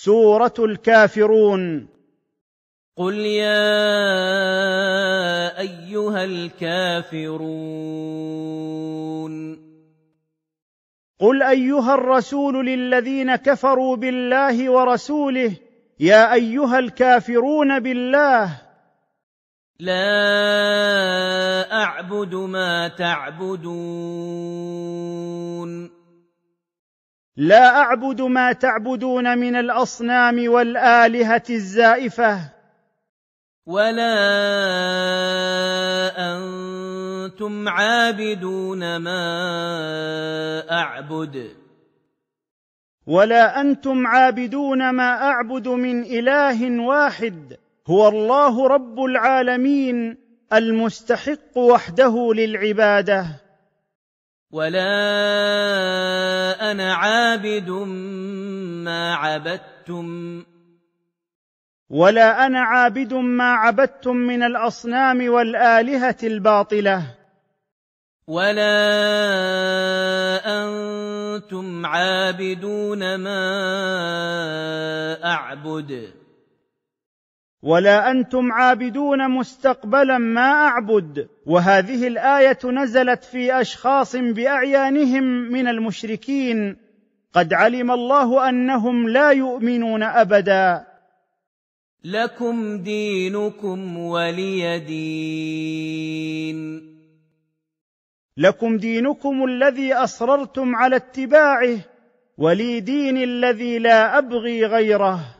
سوره الكافرون قل يا ايها الكافرون قل ايها الرسول للذين كفروا بالله ورسوله يا ايها الكافرون بالله لا اعبد ما تعبدون لا اعبد ما تعبدون من الاصنام والالهه الزائفه ولا انتم عابدون ما اعبد ولا انتم عابدون ما اعبد من اله واحد هو الله رب العالمين المستحق وحده للعباده ولا أنا عابد ما عبدتم ولا أنا عابد ما عبدتم من الأصنام والآلهة الباطلة ولا أنتم عابدون ما أعبد ولا انتم عابدون مستقبلا ما اعبد وهذه الايه نزلت في اشخاص باعيانهم من المشركين قد علم الله انهم لا يؤمنون ابدا لكم دينكم ولي دين لكم دينكم الذي اصررتم على اتباعه ولي دين الذي لا ابغي غيره